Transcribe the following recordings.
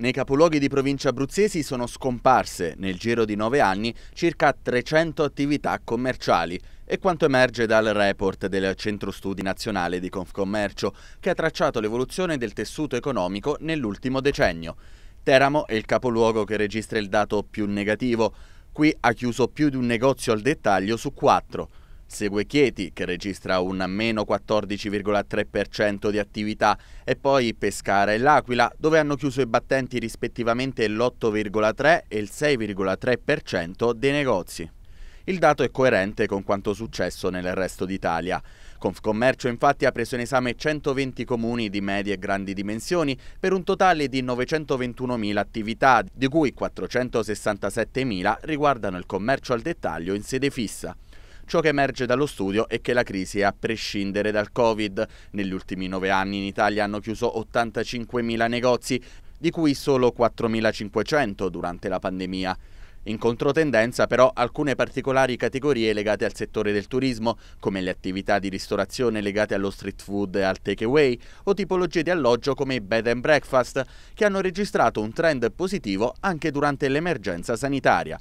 Nei capoluoghi di provincia abruzzesi sono scomparse, nel giro di nove anni, circa 300 attività commerciali. E quanto emerge dal report del Centro Studi Nazionale di Confcommercio, che ha tracciato l'evoluzione del tessuto economico nell'ultimo decennio. Teramo è il capoluogo che registra il dato più negativo. Qui ha chiuso più di un negozio al dettaglio su quattro. Segue Chieti che registra un meno 14,3% di attività e poi Pescara e L'Aquila dove hanno chiuso i battenti rispettivamente l'8,3 e il 6,3% dei negozi. Il dato è coerente con quanto successo nel resto d'Italia. Confcommercio infatti ha preso in esame 120 comuni di medie e grandi dimensioni per un totale di 921.000 attività, di cui 467.000 riguardano il commercio al dettaglio in sede fissa. Ciò che emerge dallo studio è che la crisi è a prescindere dal Covid. Negli ultimi nove anni in Italia hanno chiuso 85.000 negozi, di cui solo 4.500 durante la pandemia. In controtendenza però alcune particolari categorie legate al settore del turismo, come le attività di ristorazione legate allo street food e al takeaway, o tipologie di alloggio come i bed and breakfast, che hanno registrato un trend positivo anche durante l'emergenza sanitaria.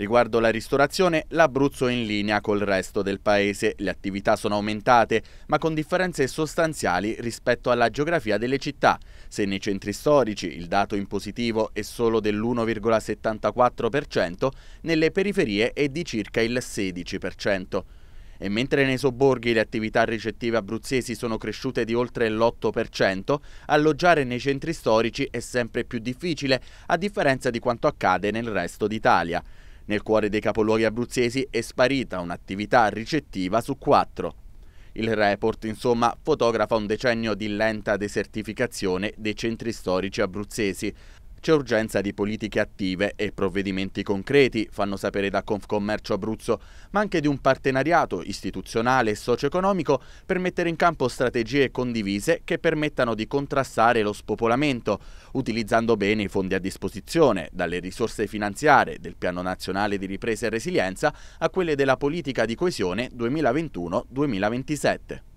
Riguardo la ristorazione, l'Abruzzo è in linea col resto del paese, le attività sono aumentate, ma con differenze sostanziali rispetto alla geografia delle città. Se nei centri storici il dato in positivo è solo dell'1,74%, nelle periferie è di circa il 16% e mentre nei sobborghi le attività ricettive abruzzesi sono cresciute di oltre l'8%, alloggiare nei centri storici è sempre più difficile, a differenza di quanto accade nel resto d'Italia. Nel cuore dei capoluoghi abruzzesi è sparita un'attività ricettiva su quattro. Il report, insomma, fotografa un decennio di lenta desertificazione dei centri storici abruzzesi, c'è urgenza di politiche attive e provvedimenti concreti, fanno sapere da Confcommercio Abruzzo, ma anche di un partenariato istituzionale e socio-economico per mettere in campo strategie condivise che permettano di contrastare lo spopolamento, utilizzando bene i fondi a disposizione, dalle risorse finanziarie del Piano Nazionale di Ripresa e Resilienza a quelle della politica di coesione 2021-2027.